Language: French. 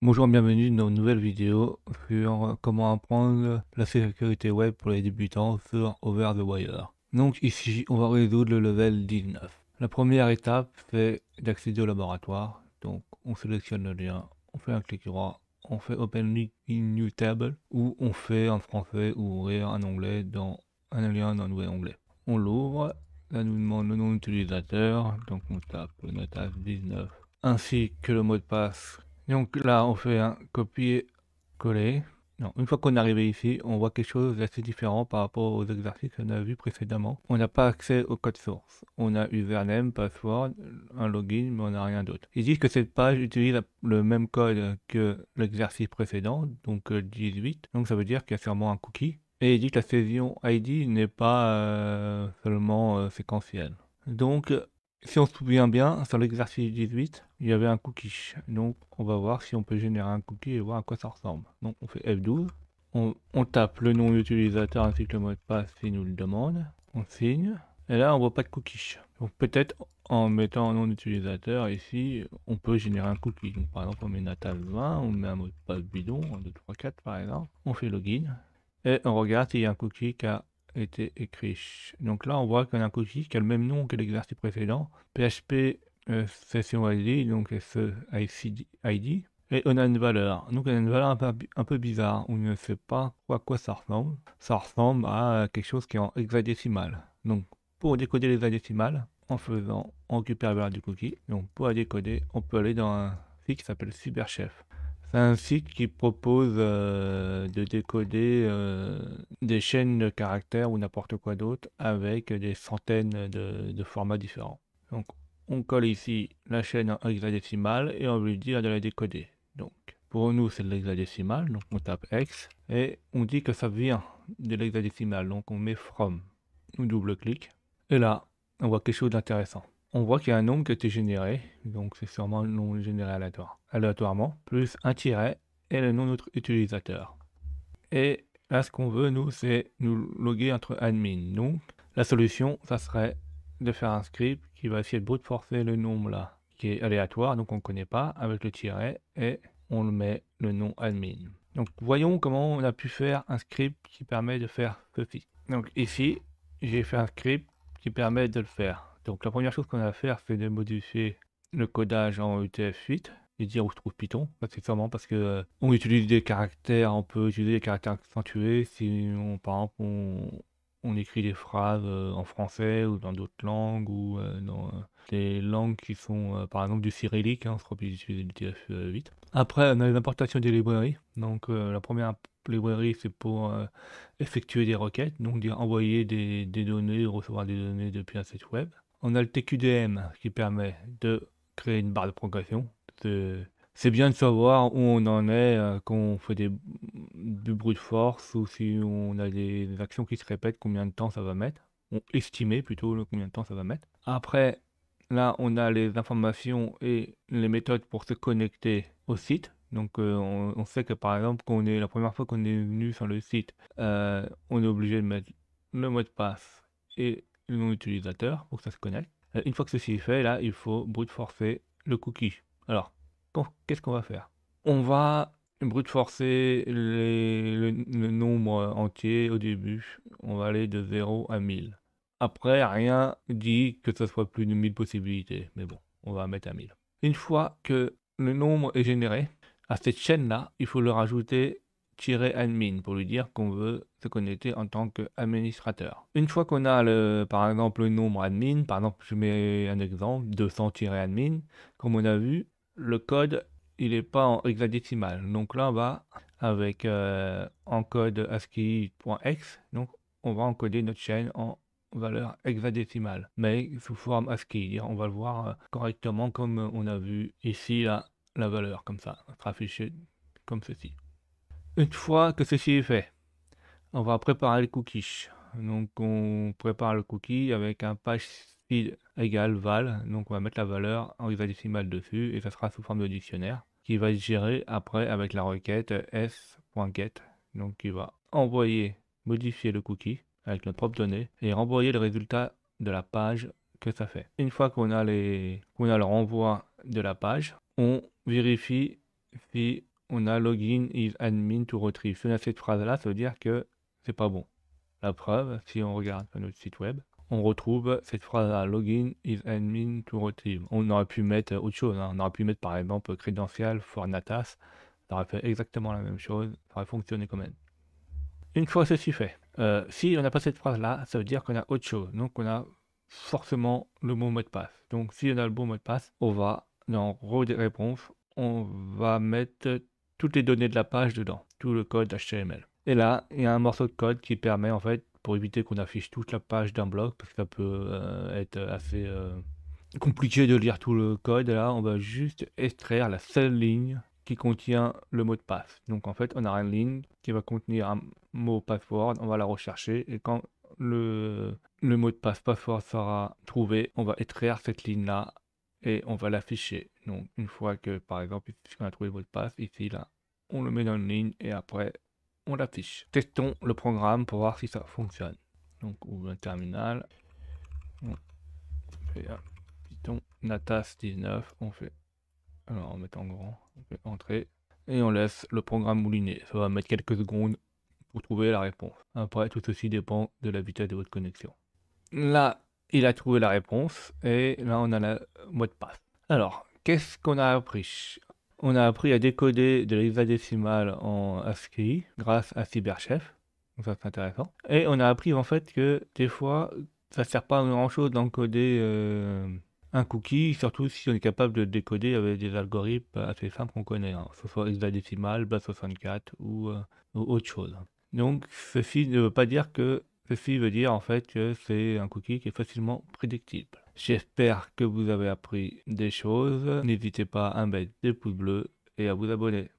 Bonjour, et bienvenue dans une nouvelle vidéo sur comment apprendre la sécurité web pour les débutants sur Over the Wire. Donc ici, on va résoudre le level 19. La première étape, c'est d'accéder au laboratoire. Donc on sélectionne le lien, on fait un clic droit, on fait Open link in New Table, ou on fait en français ouvrir un onglet dans un lien dans un nouvel onglet. On l'ouvre, là nous demande le nom d'utilisateur, donc on tape notre 19, ainsi que le mot de passe donc là, on fait un copier-coller. une fois qu'on est arrivé ici, on voit quelque chose d'assez différent par rapport aux exercices qu'on a vu précédemment. On n'a pas accès au code source. On a username, password, un login, mais on n'a rien d'autre. Ils disent que cette page utilise le même code que l'exercice précédent, donc 18. Euh, donc ça veut dire qu'il y a sûrement un cookie. Et il dit que la session ID n'est pas euh, seulement euh, séquentielle. Donc si on se souvient bien, sur l'exercice 18, il y avait un cookie. Donc, on va voir si on peut générer un cookie et voir à quoi ça ressemble. Donc, on fait F12. On, tape le nom d'utilisateur ainsi que le mot de passe s'il nous le demande. On signe. Et là, on voit pas de cookie. Donc, peut-être en mettant un nom d'utilisateur ici, on peut générer un cookie. par exemple, on met Natal 20, on met un mot de passe bidon, 1, 2, 3, 4 par exemple. On fait login. Et on regarde s'il y a un cookie qui a été écrit. Donc là, on voit qu'on a un cookie qui a le même nom que l'exercice précédent, PHP euh, session ID, donc e ID et on a une valeur. Donc on a une valeur un peu, bizarre, on ne sait pas à quoi ça ressemble. Ça ressemble à quelque chose qui est en hexadécimal. Donc pour décoder les l'hexadécimal, en faisant, on récupère la valeur du cookie. Donc pour la décoder, on peut aller dans un site qui s'appelle SuperChef. C'est un site qui propose euh, de décoder euh, des chaînes de caractères ou n'importe quoi d'autre avec des centaines de, formats différents. Donc on colle ici la chaîne en hexadécimal et on lui dire de la décoder. Donc pour nous c'est de l'hexadécimal, donc on tape x et on dit que ça vient de l'hexadécimal, donc on met from. On double-clique et là on voit quelque chose d'intéressant on voit qu'il y a un nombre qui a été généré, donc c'est sûrement le nombre généré aléatoirement, plus un tiret et le nom de notre utilisateur. Et là, ce qu'on veut, nous, c'est nous loguer entre admin. Donc, la solution, ça serait de faire un script qui va essayer de brute forcer le nombre là, qui est aléatoire, donc on ne connaît pas, avec le tiret, et on le met le nom admin. Donc, voyons comment on a pu faire un script qui permet de faire ceci. Donc ici, j'ai fait un script qui permet de le faire. Donc la première chose qu'on a à faire, c'est de modifier le codage en e UTF-8 et dire où se trouve Python, ça parce que euh, on utilise des caractères, on peut utiliser des caractères accentués si on, par exemple, on, écrit des phrases euh, en français ou dans d'autres langues ou euh, dans des langues qui sont par exemple du cyrillique, hein, on sera obligé d'utiliser l'UTF-8. E Après, on a les importations des librairies. Donc la première librairie, c'est pour effectuer des requêtes, donc dire envoyer des, des données, recevoir des données depuis un site web on a le TQDM qui permet de créer une barre de progression. C'est bien de savoir où on en est euh, quand on fait des, du bruit de force ou si on a des actions qui se répètent, combien de temps ça va mettre. On estimer plutôt combien de temps ça va mettre. Après, là, on a les informations et les méthodes pour se connecter au site. Donc euh, on, sait que par exemple, est, la première fois qu'on est venu sur le site, euh, on est obligé de mettre le mot de passe et le nom utilisateur pour que ça se connecte. Euh, une fois que ceci est fait, là, il faut brute forcer le cookie. Alors, qu'est-ce qu'on va faire On va brute forcer le, nombre entier au début. On va aller de 0 à 1000. Après, rien dit que ce soit plus de 1000 possibilités. Mais bon, on va mettre à 1000. Une fois que le nombre est généré, à cette chaîne-là, il faut le rajouter admin pour lui dire qu'on veut se connecter en tant qu'administrateur. Une fois qu'on a le, par exemple le nombre admin, par exemple je mets un exemple, 200-admin, comme on a vu, le code il n'est pas en hexadécimal. Donc là on va avec encode euh, en ASCII.x, donc on va encoder notre chaîne en valeur hexadécimale, mais sous forme ASCII. On va le voir euh, correctement comme on a vu ici la valeur comme ça, affiché comme ceci. Une fois que ceci est fait, on va préparer le cookie. Donc on prépare le cookie avec un page speed égal val. Donc on va mettre la valeur en hexadécimal dessus et ça sera sous forme de dictionnaire qui va être gérer après avec la requête s.get. Donc qui va envoyer, modifier le cookie avec notre propre donnée et renvoyer le résultat de la page que ça fait. Une fois qu'on a les qu'on a le renvoi de la page, on vérifie si on a login is admin to retrieve. Si on a cette phrase-là, ça veut dire que c'est pas bon. La preuve, si on regarde notre site web, on retrouve cette phrase-là, login is admin to retrieve. On aurait pu mettre autre chose, hein. on aurait pu mettre par exemple credential for Natas, ça aurait fait exactement la même chose, ça aurait fonctionné quand même. Une fois ceci fait, euh, si on n'a pas cette phrase-là, ça veut dire qu'on a autre chose, donc on a forcément le bon mot de passe. Donc si on a le bon mot de passe, on va dans réponse, on va mettre toutes les données de la page dedans, tout le code HTML. Et là, il y a un morceau de code qui permet en fait, pour éviter qu'on affiche toute la page d'un bloc parce que ça peut euh, être assez euh, compliqué de lire tout le code, là, on va juste extraire la seule ligne qui contient le mot de passe. Donc en fait, on a une ligne qui va contenir un mot password, on va la rechercher et quand le, le mot de passe password sera trouvé, on va extraire cette ligne-là et on va l'afficher. Donc une fois que par exemple on a trouvé votre passe ici là, on le met dans une ligne et après on l'affiche. Testons le programme pour voir si ça fonctionne. Donc ouvre un terminal. On fait Python Natas 19, on fait alors on met en grand, on fait entrée et on laisse le programme mouliner. Ça va mettre quelques secondes pour trouver la réponse. Après tout ceci dépend de la vitesse de votre connexion. Là, il a trouvé la réponse et là on a le mot de passe. Alors, qu'est-ce qu'on a appris On a appris à décoder de l'hexadécimal en ASCII grâce à Cyberchef. ça c'est intéressant. Et on a appris en fait que des fois ça ne sert pas à grand chose d'encoder euh, un cookie, surtout si on est capable de décoder avec des algorithmes assez simples qu'on connaît, hein. que ce soit hexadécimal, base 64 ou, euh, ou autre chose. Donc ceci ne veut pas dire que Ceci veut dire en fait que c'est un cookie qui est facilement prédictible. J'espère que vous avez appris des choses. N'hésitez pas à mettre des pouces bleus et à vous abonner.